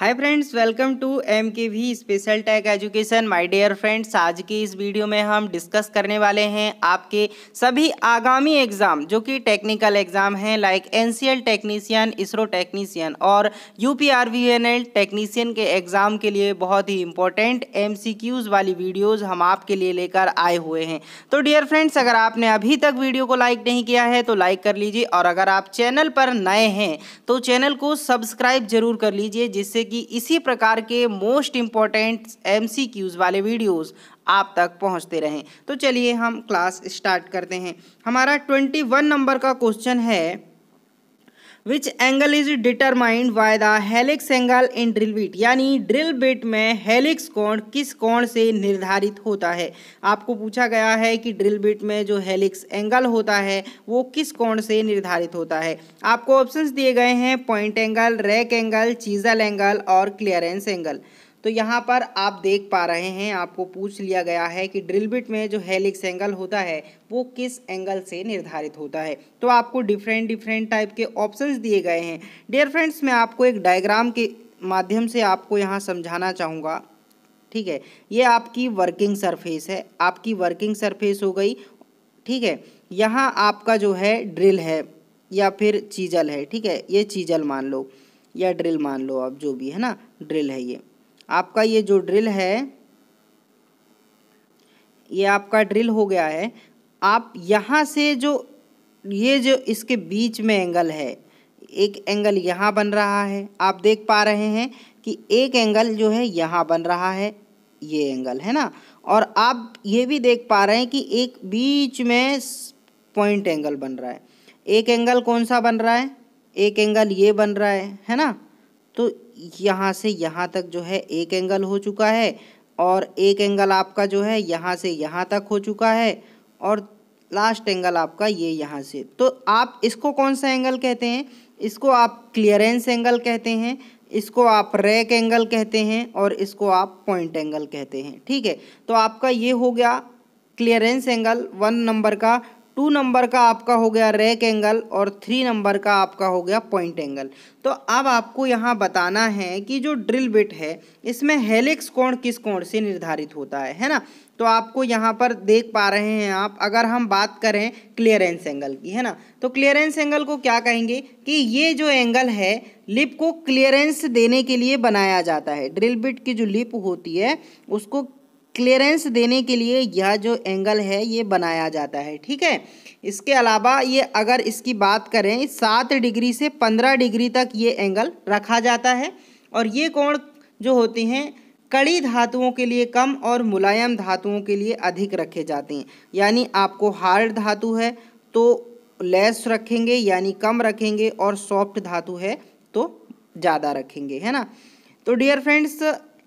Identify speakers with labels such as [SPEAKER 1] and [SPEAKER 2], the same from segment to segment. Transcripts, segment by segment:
[SPEAKER 1] Hi friends welcome to M K V special tech education my dear friends आज की इस video में हम डिस्कस करने वाले हैं आपके सभी आगामी एग्ज़ाम जो कि टेक्निकल एग्ज़ाम हैं like NCL technician ISRO technician और U P R V N L technician के एग्ज़ाम के लिए बहुत ही इंपॉर्टेंट एम सी क्यूज़ वाली वीडियोज़ हम आपके लिए लेकर आए हुए हैं तो डियर फ्रेंड्स अगर आपने अभी तक वीडियो को लाइक नहीं किया है तो लाइक कर लीजिए और अगर आप चैनल पर नए हैं तो चैनल को सब्सक्राइब जरूर कर लीजिए जिससे कि इसी प्रकार के मोस्ट इम्पॉर्टेंट एम वाले वीडियोस आप तक पहुंचते रहें तो चलिए हम क्लास स्टार्ट करते हैं हमारा ट्वेंटी वन नंबर का क्वेश्चन है which angle is determined by the helix angle in drill bit यानी ड्रिल बिट में हेलिक्स कोण किस कोण से निर्धारित होता है आपको पूछा गया है कि ड्रिल बिट में जो हेलिक्स एंगल होता है वो किस कोण से निर्धारित होता है आपको ऑप्शंस दिए गए हैं point angle rake angle chisel angle और क्लियरेंस एंगल तो यहाँ पर आप देख पा रहे हैं आपको पूछ लिया गया है कि ड्रिल बिट में जो हेलिक्स एंगल होता है वो किस एंगल से निर्धारित होता है तो आपको डिफरेंट डिफरेंट टाइप के ऑप्शंस दिए गए हैं डियर फ्रेंड्स मैं आपको एक डायग्राम के माध्यम से आपको यहाँ समझाना चाहूँगा ठीक है ये आपकी वर्किंग सरफेस है आपकी वर्किंग सरफेस हो गई ठीक है यहाँ आपका जो है ड्रिल है या फिर चीजल है ठीक है ये चीजल मान लो या ड्रिल मान लो आप जो भी है ना ड्रिल है ये आपका ये जो ड्रिल है ये आपका ड्रिल हो गया है आप यहाँ से जो ये जो इसके बीच में एंगल है एक एंगल यहाँ बन रहा है आप देख पा रहे हैं कि एक एंगल जो है यहाँ बन रहा है ये एंगल है ना और आप ये भी देख पा रहे हैं कि एक बीच में पॉइंट एंगल बन रहा है एक एंगल कौन सा बन रहा है एक एंगल ये बन रहा है है ना तो यहाँ से यहाँ तक जो है एक एंगल हो चुका है और एक एंगल आपका जो है यहाँ से यहाँ तक हो चुका है और लास्ट एंगल आपका ये यहाँ से तो आप इसको कौन सा एंगल कहते हैं इसको आप क्लियरेंस एंगल कहते हैं इसको आप रैक एंगल कहते हैं और इसको आप पॉइंट एंगल कहते हैं ठीक है तो आपका ये हो गया क्लियरेंस एंगल वन नंबर का टू नंबर का आपका हो गया रेक एंगल और थ्री नंबर का आपका हो गया पॉइंट एंगल तो अब आपको यहाँ बताना है कि जो ड्रिल बिट है इसमें हेलिक्स कोण किस कोण से निर्धारित होता है है ना तो आपको यहाँ पर देख पा रहे हैं आप अगर हम बात करें क्लियरेंस एंगल की है ना तो क्लियरेंस एंगल को क्या कहेंगे कि ये जो एंगल है लिप को क्लियरेंस देने के लिए बनाया जाता है ड्रिल बिट की जो लिप होती है उसको क्लियरेंस देने के लिए यह जो एंगल है ये बनाया जाता है ठीक है इसके अलावा ये अगर इसकी बात करें सात डिग्री से पंद्रह डिग्री तक ये एंगल रखा जाता है और ये कोण जो होते हैं कड़ी धातुओं के लिए कम और मुलायम धातुओं के लिए अधिक रखे जाते हैं यानी आपको हार्ड धातु है तो लेस रखेंगे यानी कम रखेंगे और सॉफ्ट धातु है तो ज़्यादा रखेंगे है ना तो डियर फ्रेंड्स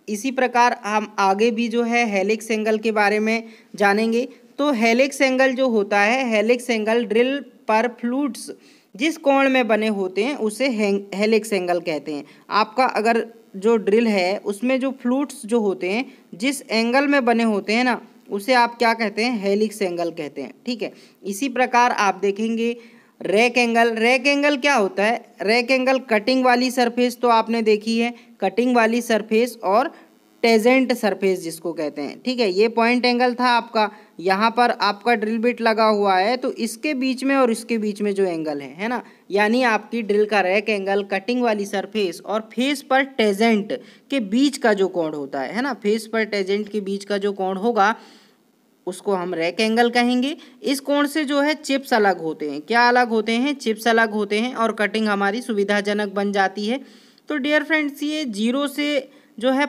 [SPEAKER 1] इसी प्रकार हम आगे भी जो है हेलिक्स एंगल के बारे में जानेंगे तो हेलिक्स एंगल जो होता है हेलिक्स एंगल ड्रिल पर फ्लूट्स जिस कोण में बने होते हैं उसे हेलिक्स एंगल कहते हैं आपका अगर जो ड्रिल है उसमें जो फ्लूट्स जो होते हैं जिस एंगल में बने होते हैं ना उसे आप क्या कहते हैं हेलिक्स एंगल कहते हैं ठीक है इसी प्रकार आप देखेंगे रेक एंगल रेक एंगल क्या होता है रेक एंगल कटिंग वाली सरफेस तो आपने देखी है कटिंग वाली सरफेस और टेजेंट सरफेस जिसको कहते हैं ठीक है ये पॉइंट एंगल था आपका यहाँ पर आपका ड्रिल बिट लगा हुआ है तो इसके बीच में और इसके बीच में जो एंगल है है ना यानी आपकी ड्रिल का रैक एंगल कटिंग वाली सरफेस और फेस पर टेजेंट के बीच का जो कोण होता है है ना फेस पर टेजेंट के बीच का जो कोण होगा उसको हम रैक एंगल कहेंगे इस कोण से जो है चिप्स अलग होते हैं क्या अलग होते हैं चिप्स अलग होते हैं और कटिंग हमारी सुविधाजनक बन जाती है तो डियर फ्रेंड्स ये जीरो से जो है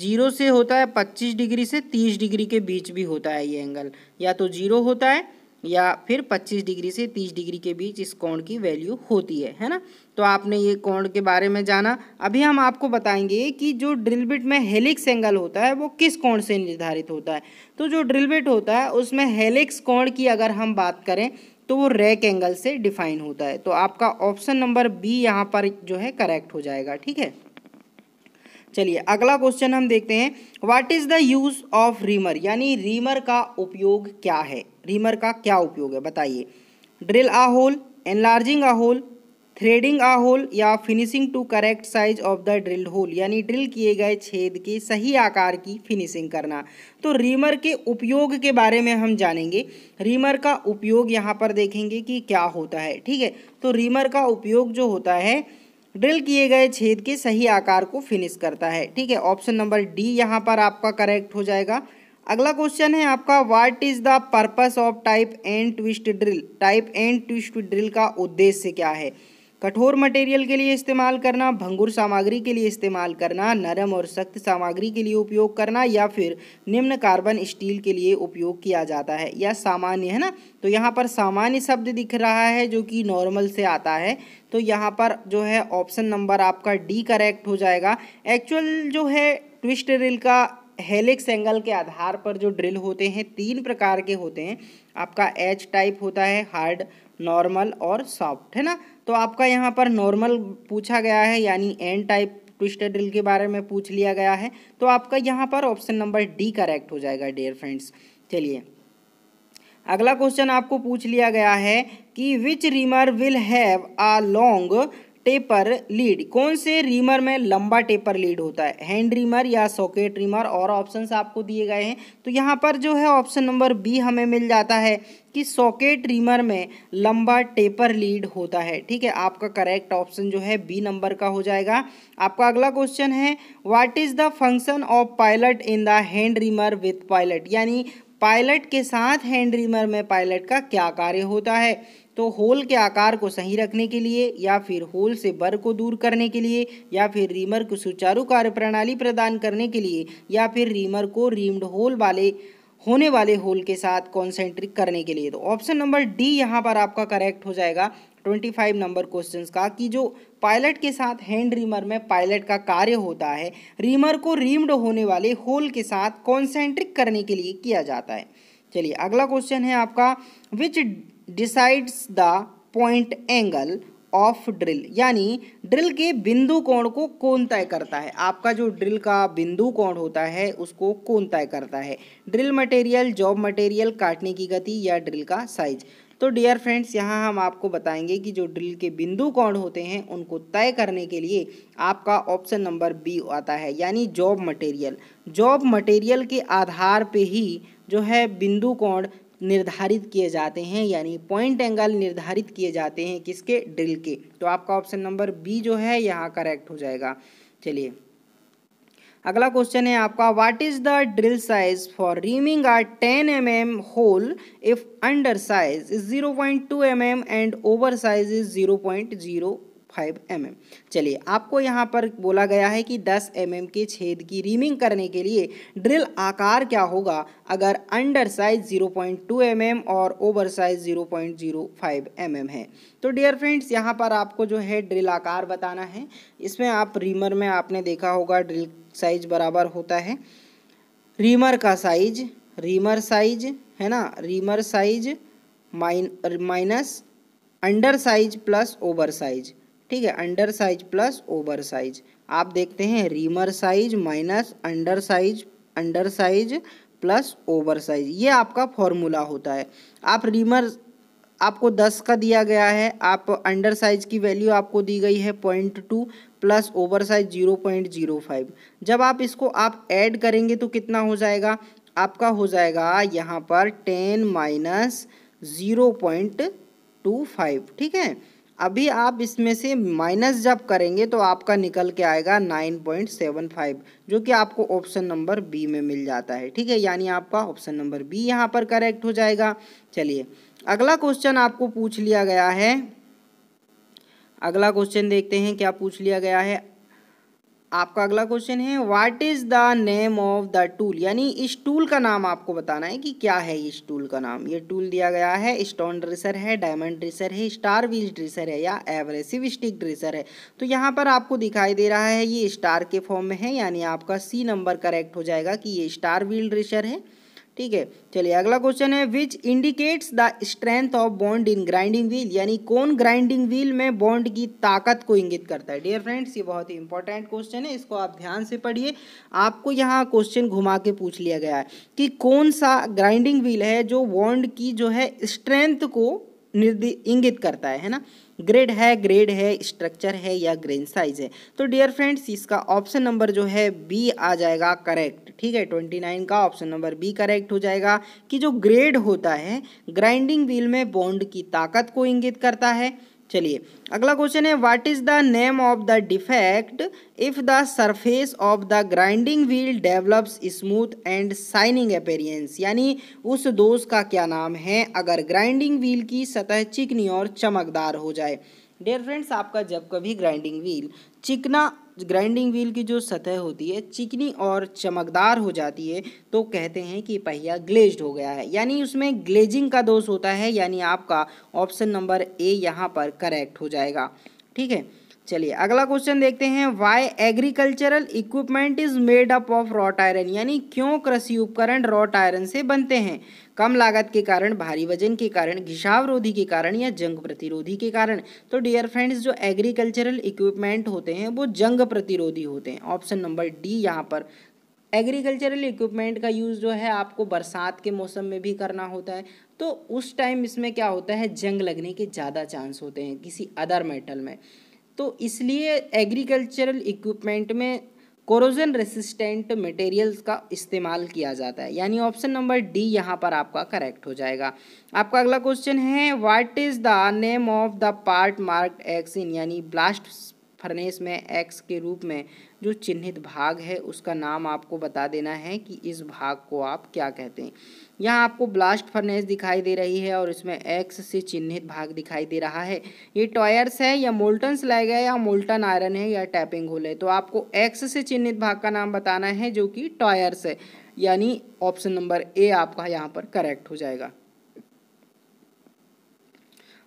[SPEAKER 1] जीरो से होता है पच्चीस डिग्री से तीस डिग्री के बीच भी होता है ये एंगल या तो जीरो होता है या फिर 25 डिग्री से 30 डिग्री के बीच इस कोण की वैल्यू होती है है ना तो आपने ये कोण के बारे में जाना अभी हम आपको बताएंगे कि जो ड्रिल बिट में हेलिक्स एंगल होता है वो किस कोण से निर्धारित होता है तो जो ड्रिल बिट होता है उसमें हेलिक्स कोण की अगर हम बात करें तो वो रैक एंगल से डिफाइन होता है तो आपका ऑप्शन नंबर बी यहाँ पर जो है करेक्ट हो जाएगा ठीक है चलिए अगला क्वेश्चन हम देखते हैं what is the use of reamer यानी रीमर का उपयोग क्या है रीमर का क्या उपयोग है बताइए drill a hole enlarging a hole threading a hole या finishing to correct size of the drill hole यानी ड्रिल किए गए छेद के सही आकार की फिनिशिंग करना तो रीमर के उपयोग के बारे में हम जानेंगे रीमर का उपयोग यहाँ पर देखेंगे कि क्या होता है ठीक है तो रीमर का उपयोग जो होता है ड्रिल किए गए छेद के सही आकार को फिनिश करता है ठीक है ऑप्शन नंबर डी यहाँ पर आपका करेक्ट हो जाएगा अगला क्वेश्चन है आपका what is the purpose of type and twist drill type and twist drill का उद्देश्य क्या है कठोर मटेरियल के लिए इस्तेमाल करना भंगुर सामग्री के लिए इस्तेमाल करना नरम और सख्त सामग्री के लिए उपयोग करना या फिर निम्न कार्बन स्टील के लिए उपयोग किया जाता है या सामान्य है ना तो यहाँ पर सामान्य शब्द दिख रहा है जो कि नॉर्मल से आता है तो यहाँ पर जो है ऑप्शन नंबर आपका डी करेक्ट हो जाएगा एक्चुअल जो है ट्विस्ट रिल का हेलिक्स एंगल के आधार पर जो ड्रिल होते हैं तीन प्रकार के होते हैं आपका एच टाइप होता है हार्ड नॉर्मल और सॉफ्ट है ना तो आपका यहाँ पर नॉर्मल पूछा गया है यानी एन टाइप ट्विस्टेड ड्रिल के बारे में पूछ लिया गया है तो आपका यहाँ पर ऑप्शन नंबर डी करेक्ट हो जाएगा डियर फ्रेंड्स चलिए अगला क्वेश्चन आपको पूछ लिया गया है कि which reamer will have a long taper lead कौन से रीमर में लंबा टेपर लीड होता है हैंड रीमर या सॉकेट रीमर और ऑप्शंस आपको दिए गए हैं तो यहाँ पर जो है ऑप्शन नंबर बी हमें मिल जाता है कि सॉकेट रीमर में लंबा टेपर लीड होता है ठीक है आपका करेक्ट ऑप्शन जो है बी नंबर का हो जाएगा आपका अगला क्वेश्चन है what is the function of pilot in the hand reamer with pilot यानी पायलट के साथ हैंड रीमर में पायलट का क्या कार्य होता है तो होल के आकार को सही रखने के लिए या फिर होल से बर को दूर करने के लिए या फिर रीमर को सुचारू कार्यप्रणाली प्रदान करने के लिए या फिर रीमर को रीम्ड होल वाले होने वाले होल के साथ कॉन्सेंट्रिक करने के लिए तो ऑप्शन नंबर डी यहाँ पर आपका करेक्ट हो जाएगा ट्वेंटी फाइव नंबर क्वेश्चन का कि जो पायलट के साथ हैंड रीमर में पायलट का कार्य होता है रीमर को रीम्ड होने वाले होल के साथ कॉन्सेंट्रिक करने के लिए किया जाता है चलिए अगला क्वेश्चन है आपका which decides the point angle of drill यानी ड्रिल के बिंदु कोण को कौन तय करता है आपका जो ड्रिल का बिंदु कोण होता है उसको कौन तय करता है ड्रिल मटेरियल जॉब मटेरियल काटने की गति या ड्रिल का साइज तो डियर फ्रेंड्स यहाँ हम आपको बताएंगे कि जो ड्रिल के बिंदु कोण होते हैं उनको तय करने के लिए आपका ऑप्शन नंबर बी आता है यानी जॉब मटेरियल जॉब मटेरियल के आधार पे ही जो है बिंदु कोण निर्धारित किए जाते हैं यानी पॉइंट एंगल निर्धारित किए जाते हैं किसके ड्रिल के तो आपका ऑप्शन नंबर बी जो है यहाँ करेक्ट हो जाएगा चलिए अगला क्वेश्चन है आपका what is the drill size for reaming a 10 M M hole if under size is 0.2 point two M M and over size is 0.0 five M mm. चलिए आपको यहाँ पर बोला गया है कि दस एम mm के छेद की रीमिंग करने के लिए ड्रिल आकार क्या होगा अगर under size zero point two M M और over size zero point zero five M M है तो डियर फ्रेंड्स यहाँ पर आपको जो है ड्रिल आकार बताना है इसमें आप रीमर में आपने देखा होगा ड्रिल साइज बराबर होता है रीमर का साइज रीमर साइज है ना रीमर साइज माइन minus under size plus over size ठीक है under size plus over size आप देखते हैं reamer size minus under size under size plus over size ये आपका फॉर्मूला होता है आप रीमर आपको दस का दिया गया है आप अंडर साइज की वैल्यू आपको दी गई है point two plus over size zero point zero five जब आप इसको आप ऐड करेंगे तो कितना हो जाएगा आपका हो जाएगा यहाँ पर ten minus zero point two five ठीक है अभी आप इसमें से माइनस जब करेंगे तो आपका निकल के आएगा नाइन पॉइंट सेवन फाइव जो कि आपको ऑप्शन नंबर बी में मिल जाता है ठीक है यानी आपका ऑप्शन नंबर बी यहाँ पर करेक्ट हो जाएगा चलिए अगला क्वेश्चन आपको पूछ लिया गया है अगला क्वेश्चन देखते हैं क्या पूछ लिया गया है आपका अगला क्वेश्चन है what is the name of the tool यानी इस टूल का नाम आपको बताना है कि क्या है इस टूल का नाम ये टूल दिया गया है स्टोन ड्रेसर है डायमंड ड्रेसर है स्टार व्हील ड्रेसर है या एवरेसिव स्टिक ड्रेसर है तो यहाँ पर आपको दिखाई दे रहा है ये स्टार के फॉर्म में है यानी आपका सी नंबर करेक्ट हो जाएगा कि ये स्टार व्हील ड्रेसर है ठीक है चलिए अगला क्वेश्चन है which indicates the strength of bond in grinding wheel यानी कौन ग्राइंडिंग व्हील में बॉन्ड की ताकत को इंगित करता है डियर फ्रेंड्स ये बहुत ही इंपॉर्टेंट क्वेश्चन है इसको आप ध्यान से पढ़िए आपको यहाँ क्वेश्चन घुमा के पूछ लिया गया है कि कौन सा ग्राइंडिंग व्हील है जो बॉन्ड की जो है स्ट्रेंथ को निर्दि इंगित करता है है ना ग्रेड है ग्रेड है स्ट्रक्चर है या ग्रेन साइज है तो डियर फ्रेंड्स इसका ऑप्शन नंबर जो है बी आ जाएगा करेक्ट ठीक है ट्वेंटी नाइन का ऑप्शन नंबर बी करेक्ट हो जाएगा कि जो ग्रेड होता है ग्राइंडिंग व्हील में बॉन्ड की ताकत को इंगित करता है चलिए अगला क्वेश्चन है what is the name of the defect if the surface of the grinding wheel develops smooth and shining appearance यानी उस दोष का क्या नाम है अगर ग्राइंडिंग व्हील की सतह चिकनी और चमकदार हो जाए डेयर फ्रेंड्स आपका जब कभी ग्राइंडिंग व्हील चिकना ग्राइंडिंग व्हील की जो सतह होती है चिकनी और चमकदार हो जाती है तो कहते हैं कि पहिया ग्लेज्ड हो गया है यानी उसमें ग्लेजिंग का दोष होता है यानी आपका ऑप्शन नंबर ए यहाँ पर करेक्ट हो जाएगा ठीक है चलिए अगला क्वेश्चन देखते हैं why agricultural equipment is made up of wrought iron यानी क्यों कृषि उपकरण रॉट आयरन से बनते हैं कम लागत के कारण भारी वजन के कारण घिसावरोधी के कारण या जंग प्रतिरोधी के कारण तो डियर फ्रेंड्स जो एग्रीकल्चरल इक्विपमेंट होते हैं वो जंग प्रतिरोधी होते हैं ऑप्शन नंबर डी यहाँ पर एग्रीकल्चरल इक्विपमेंट का यूज़ जो है आपको बरसात के मौसम में भी करना होता है तो उस टाइम इसमें क्या होता है जंग लगने के ज़्यादा चांस होते हैं किसी अदर मेटल में तो इसलिए एग्रीकल्चरल इक्विपमेंट में कोरोजन रेसिस्टेंट मटेरियल्स का इस्तेमाल किया जाता है यानी ऑप्शन नंबर डी यहाँ पर आपका करेक्ट हो जाएगा आपका अगला क्वेश्चन है what is the name of the part marked X in यानी ब्लास्ट फर्नेस में एक्स के रूप में जो चिन्हित भाग है उसका नाम आपको बता देना है कि इस भाग को आप क्या कहते हैं यहाँ आपको ब्लास्ट फर्नेस दिखाई दे रही है और इसमें एक्स से चिन्हित भाग दिखाई दे रहा है ये टॉयर्स है या मोल्टन स्लैग है या मोल्टन आयरन है या टैपिंग होल है तो आपको एक्स से चिन्हित भाग का नाम बताना है जो कि टॉयर्स है यानी ऑप्शन नंबर ए आपका यहाँ पर करेक्ट हो जाएगा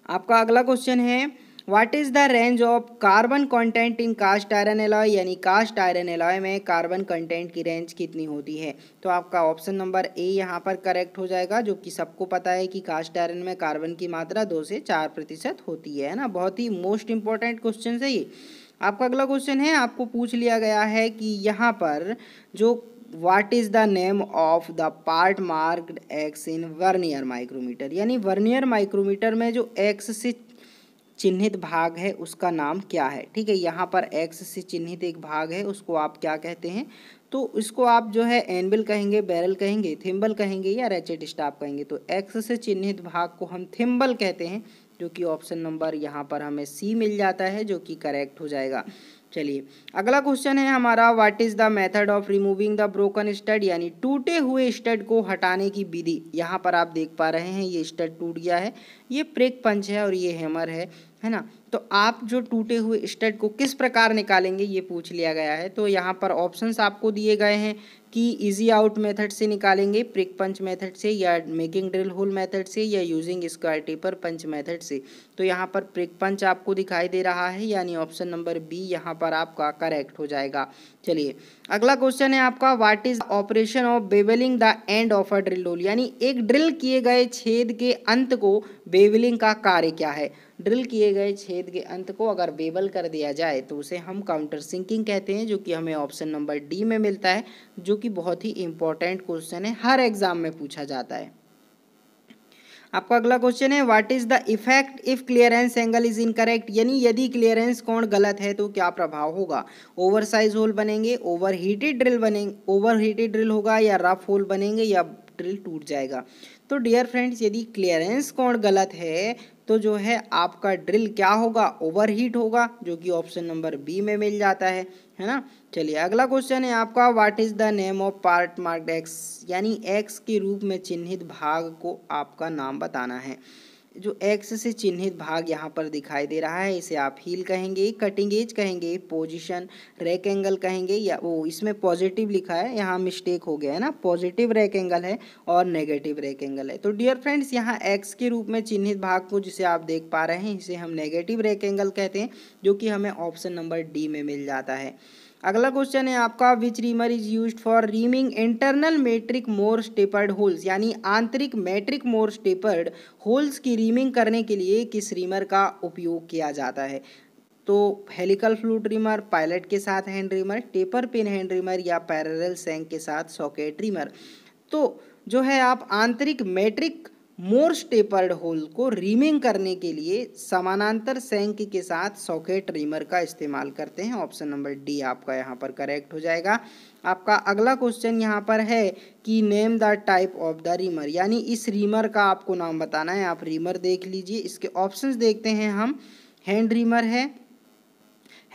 [SPEAKER 1] आपका अगला क्वेश्चन है what is the range of carbon content in cast iron alloy यानी कास्ट आयरन एलॉय में कार्बन कंटेंट की रेंज कितनी होती है तो आपका ऑप्शन नंबर ए यहाँ पर करेक्ट हो जाएगा जो कि सबको पता है कि कास्ट आयरन में कार्बन की मात्रा दो से चार प्रतिशत होती है ना बहुत ही मोस्ट इंपॉर्टेंट क्वेश्चन है ये आपका अगला क्वेश्चन है आपको पूछ लिया गया है कि यहाँ पर जो what is the name of the part marked X in vernier micrometer यानी वर्नियर माइक्रोमीटर में जो एक्स से चिन्हित भाग है उसका नाम क्या है ठीक है यहाँ पर एक्स से चिन्हित एक भाग है उसको आप क्या कहते हैं तो इसको आप जो है एनबिल कहेंगे बैरल कहेंगे थिम्बल कहेंगे या रेचेट स्टाफ कहेंगे तो एक्स से चिन्हित भाग को हम थिम्बल कहते हैं जो कि ऑप्शन नंबर यहाँ पर हमें सी मिल जाता है जो कि करेक्ट हो जाएगा चलिए अगला क्वेश्चन है हमारा what is the method of removing the broken stud यानी टूटे हुए स्टड को हटाने की विधि यहाँ पर आप देख पा रहे हैं ये स्टड टूट गया है ये प्रेक पंच है और ये हैमर है है ना तो आप जो टूटे हुए स्टड को किस प्रकार निकालेंगे ये पूछ लिया गया है तो यहाँ पर ऑप्शंस आपको दिए गए हैं की इजी आउट मेथड से निकालेंगे प्रिक पंच मेथड से या मेकिंग ड्रिल होल मेथड से या using square taper punch method से तो यहाँ पर प्रिक पंच आपको दिखाई दे रहा है यानी ऑप्शन नंबर बी यहाँ पर आपका करेक्ट हो जाएगा चलिए अगला क्वेश्चन है आपका what is operation of bevelling the end of a drill hole यानी एक ड्रिल किए गए छेद के अंत को बेवलिंग का कार्य क्या है ड्रिल किए गए छेद के अंत को अगर बेबल कर दिया जाए तो उसे हम काउंटर सिंकिंग कहते हैं जो कि हमें ऑप्शन नंबर डी में मिलता है जो कि बहुत ही इंपॉर्टेंट क्वेश्चन है हर एग्जाम में पूछा जाता है आपका अगला क्वेश्चन है what is the effect if clearance angle is incorrect यानी यदि क्लियरेंस कोण गलत है तो क्या प्रभाव होगा ओवर साइज होल बनेंगे ओवर हीटेड ड्रिल बनेंगे ओवर हीटेड ड्रिल होगा या रफ होल बनेंगे या ड्रिल टूट जाएगा तो डियर फ्रेंड्स यदि क्लियरेंस कोण गलत है तो जो है आपका ड्रिल क्या होगा ओवरहीट होगा जो कि ऑप्शन नंबर बी में मिल जाता है है ना चलिए अगला क्वेश्चन है आपका what is the name of part mark X यानी एक्स के रूप में चिन्हित भाग को आपका नाम बताना है जो एक्स से चिन्हित भाग यहाँ पर दिखाई दे रहा है इसे आप हील कहेंगे कटिंग एज कहेंगे पोजीशन रैक एंगल कहेंगे या वो इसमें पॉजिटिव लिखा है यहाँ मिस्टेक हो गया है ना पॉजिटिव रैक एंगल है और नेगेटिव रैक एंगल है तो डियर फ्रेंड्स यहाँ एक्स के रूप में चिन्हित भाग को जिसे आप देख पा रहे हैं इसे हम नेगेटिव रैक एंगल कहते हैं जो कि हमें ऑप्शन नंबर डी में मिल जाता है अगला क्वेश्चन है आपका which reamer is use for reaming internal metric morse tapered holes यानी आंतरिक मैट्रिक मोर स्टेपर्ड होल्स की रीमिंग करने के लिए किस रीमर का उपयोग किया जाता है तो हेलिकल फ्लूट रिमर पायलट के साथ hand reamer taper pin hand reamer या पैरल सेंग के साथ सॉकेट रिमर तो जो है आप आंतरिक मैट्रिक मोर स्टेपर्ड होल को रीमिंग करने के लिए समानांतर सैंक के साथ सॉकेट रीमर का इस्तेमाल करते हैं ऑप्शन नंबर डी आपका यहाँ पर करेक्ट हो जाएगा आपका अगला क्वेश्चन यहाँ पर है कि name the type of the reamer यानी इस रीमर का आपको नाम बताना है आप रीमर देख लीजिए इसके ऑप्शंस देखते हैं हम हैंड रीमर है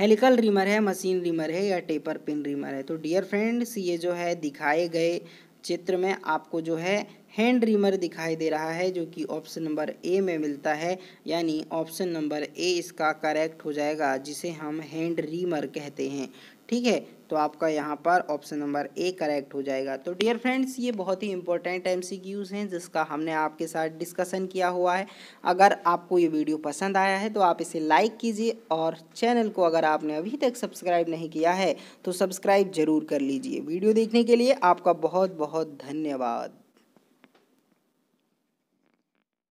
[SPEAKER 1] हेलिकल रीमर है मशीन रीमर है या टेपर पिन रीमर है तो डियर फ्रेंड्स ये जो है दिखाए गए चित्र में आपको जो है हैंड रिमर दिखाई दे रहा है जो कि ऑप्शन नंबर ए में मिलता है यानी ऑप्शन नंबर ए इसका करेक्ट हो जाएगा जिसे हम हैंड रीमर कहते हैं ठीक है तो आपका यहाँ पर ऑप्शन नंबर ए करेक्ट हो जाएगा तो डियर फ्रेंड्स ये बहुत ही इंपॉर्टेंट एम हैं जिसका हमने आपके साथ डिस्कशन किया हुआ है अगर आपको ये वीडियो पसंद आया है तो आप इसे लाइक कीजिए और चैनल को अगर आपने अभी तक सब्सक्राइब नहीं किया है तो सब्सक्राइब ज़रूर कर लीजिए वीडियो देखने के लिए आपका बहुत बहुत धन्यवाद